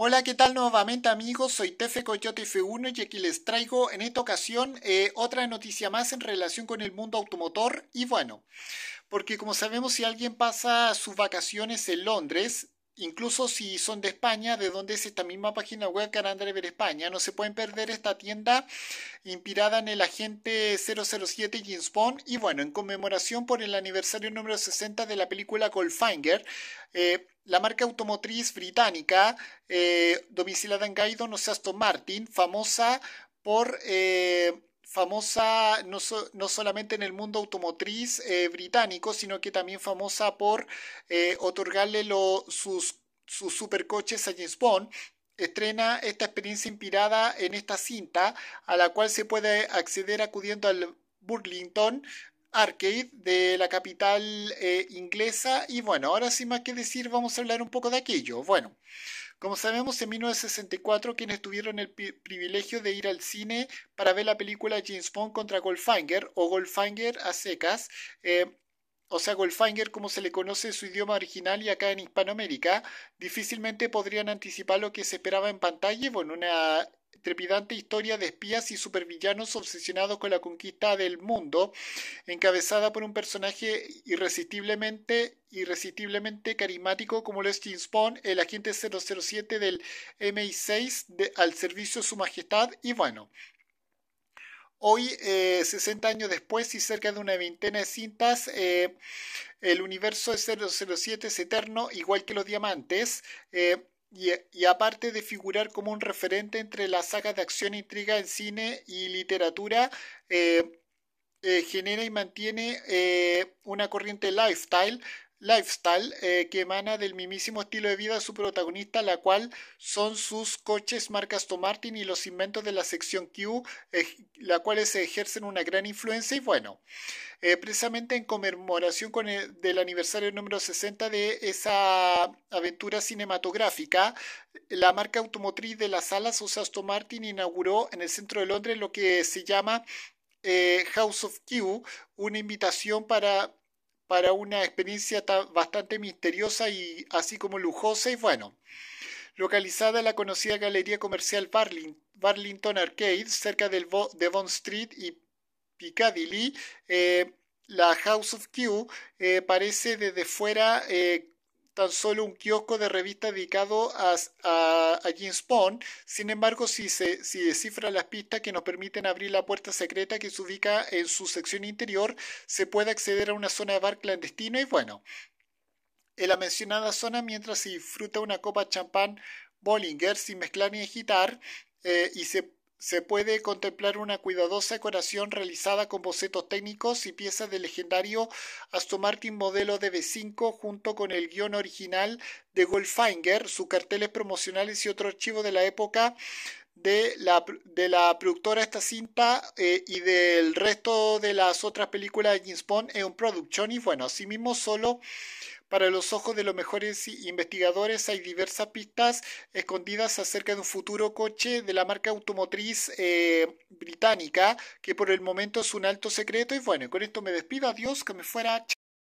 Hola, ¿qué tal nuevamente amigos? Soy Tefe Coyote F1 y aquí les traigo en esta ocasión eh, otra noticia más en relación con el mundo automotor y bueno, porque como sabemos si alguien pasa sus vacaciones en Londres, incluso si son de España, de donde es esta misma página web de ver España. No se pueden perder esta tienda inspirada en el agente 007 James Bond. Y bueno, en conmemoración por el aniversario número 60 de la película Goldfinger, eh, la marca automotriz británica eh, domicilada en no o Aston Martin, famosa por... Eh, famosa no, solamente en el mundo automotriz eh, británico, sino que también famosa por otorgarle sus, sus supercoches a James Bond, estrena esta experiencia inspirada en esta cinta, a la cual se puede acceder acudiendo al Burlington Arcade de la capital eh, inglesa. Y bueno, ahora sin más que decir, vamos a hablar un poco de aquello. Bueno, como sabemos, en 1964 quienes tuvieron el privilegio de ir al cine para ver la película James Bond contra Goldfinger o Goldfinger a secas, eh, o sea, Goldfinger como se le conoce en su idioma original y acá en Hispanoamérica, difícilmente podrían anticipar lo que se esperaba en pantalla, bueno, una trepidante historia de espías y supervillanos obsesionados con la conquista del mundo, encabezada por un personaje irresistiblemente, irresistiblemente carismático como lo es James el agente 007 del MI6 de, al servicio de su majestad y bueno. Hoy, 60 eh, años después y cerca de una veintena de cintas, eh, el universo de 007 es eterno, igual que los diamantes. Eh, y, aparte de figurar como un referente entre las sagas de acción e intriga en cine y literatura, eh, eh, genera y mantiene eh, una corriente lifestyle lifestyle eh, que emana del mismísimo estilo de vida de su protagonista, la cual son sus coches marcas Aston Martin y los inventos de la sección Q, la se ejercen una gran influencia. Y bueno, eh, precisamente en conmemoración con el, del aniversario número 60 de esa aventura cinematográfica, la marca automotriz de las salas o sea, Aston Martin, inauguró en el centro de Londres lo que se llama eh, House of Q, una invitación para para una experiencia bastante misteriosa y así como lujosa y bueno. Localizada en la conocida galería comercial Barlington Arcade, cerca del de Bond Street y Piccadilly, eh, la House of Q eh, parece desde fuera eh, tan solo un kiosco de revista dedicado a, a, James Bond. Sin embargo, si se si descifra las pistas que nos permiten abrir la puerta secreta que se ubica en su sección interior, se puede acceder a una zona de bar clandestino y bueno. En la mencionada zona, mientras se disfruta una copa de champán Bollinger sin mezclar ni agitar, eh, y se se puede contemplar una cuidadosa decoración realizada con bocetos técnicos y piezas del legendario Aston Martin modelo DB5 junto con el guión original de Goldfinger, sus carteles promocionales y otro archivo de la época de la, productora esta cinta eh, y del resto de las otras películas de James Bond en un production. Y bueno, asimismo solo para los ojos de los mejores investigadores hay diversas pistas escondidas acerca de un futuro coche de la marca automotriz eh, británica, que por el momento es un alto secreto. Y bueno, con esto me despido. Adiós, que me fuera.